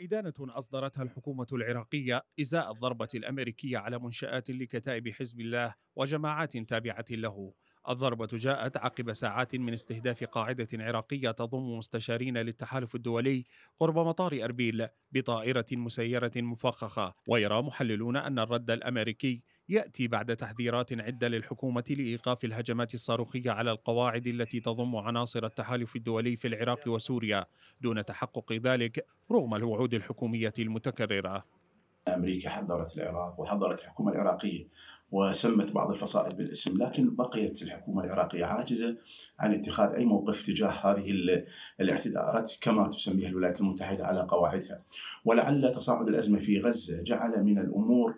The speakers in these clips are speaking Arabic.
إدانة أصدرتها الحكومة العراقية إزاء الضربة الأمريكية على منشآت لكتائب حزب الله وجماعات تابعة له الضربة جاءت عقب ساعات من استهداف قاعدة عراقية تضم مستشارين للتحالف الدولي قرب مطار أربيل بطائرة مسيرة مفخخة ويرى محللون أن الرد الأمريكي ياتي بعد تحذيرات عده للحكومه لايقاف الهجمات الصاروخيه على القواعد التي تضم عناصر التحالف الدولي في العراق وسوريا دون تحقق ذلك رغم الوعود الحكوميه المتكرره أمريكا حذرت العراق وحذرت الحكومة العراقية وسمت بعض الفصائل بالاسم لكن بقيت الحكومة العراقية عاجزة عن اتخاذ أي موقف تجاه هذه الاعتداءات كما تسميها الولايات المتحدة على قواعدها ولعل تصاعد الأزمة في غزة جعل من الأمور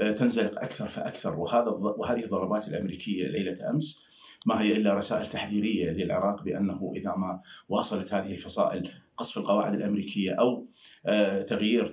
آه، تنزلق أكثر فأكثر وهذا وهذه الضربات الأمريكية ليلة أمس ما هي إلا رسائل تحذيرية للعراق بأنه إذا ما واصلت هذه الفصائل قصف القواعد الامريكيه او آه، تغيير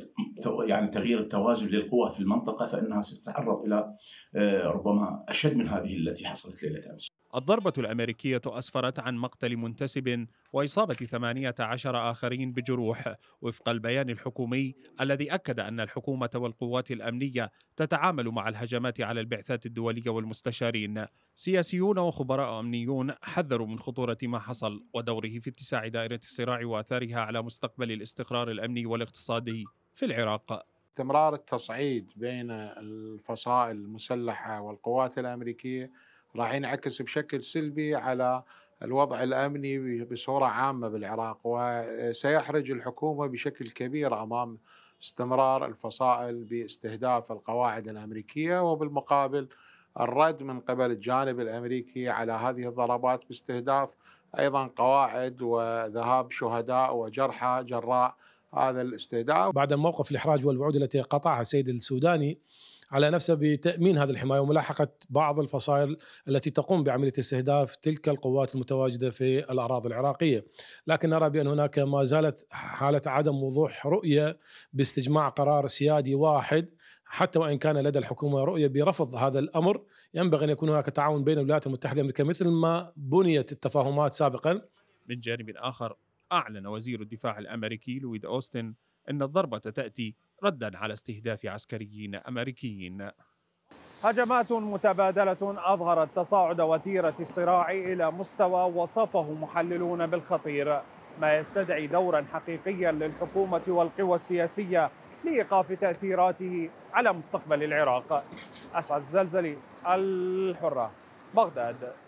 يعني تغيير التوازن للقوى في المنطقه فانها ستتعرض الى آه، ربما اشد من هذه التي حصلت ليله امس. الضربة الأمريكية أسفرت عن مقتل منتسب وإصابة 18 آخرين بجروح وفق البيان الحكومي الذي أكد أن الحكومة والقوات الأمنية تتعامل مع الهجمات على البعثات الدولية والمستشارين سياسيون وخبراء أمنيون حذروا من خطورة ما حصل ودوره في اتساع دائرة الصراع وآثارها تأثيرها على مستقبل الاستقرار الأمني والاقتصادي في العراق استمرار التصعيد بين الفصائل المسلحة والقوات الأمريكية راح ينعكس بشكل سلبي على الوضع الأمني بصورة عامة بالعراق وسيحرج الحكومة بشكل كبير أمام استمرار الفصائل باستهداف القواعد الأمريكية وبالمقابل الرد من قبل الجانب الامريكي على هذه الضربات باستهداف ايضا قواعد وذهاب شهداء وجرحى جراء هذا الاستهداف بعد موقف الاحراج والوعود التي قطعها السيد السوداني على نفسه بتامين هذه الحمايه وملاحقه بعض الفصائل التي تقوم بعمليه استهداف تلك القوات المتواجده في الاراضي العراقيه، لكن نرى بان هناك ما زالت حاله عدم وضوح رؤيه باستجماع قرار سيادي واحد حتى وان كان لدى الحكومه رؤيه برفض هذا الامر ينبغي ان يكون هناك تعاون بين الولايات المتحده الامريكيه مثل ما بنيت التفاهمات سابقا. من جانب اخر اعلن وزير الدفاع الامريكي لويد اوستن ان الضربه تاتي ردا على استهداف عسكريين أمريكيين هجمات متبادلة أظهرت تصاعد وتيرة الصراع إلى مستوى وصفه محللون بالخطير ما يستدعي دورا حقيقيا للحكومة والقوى السياسية لإيقاف تأثيراته على مستقبل العراق أسعد الزلزلي الحرة بغداد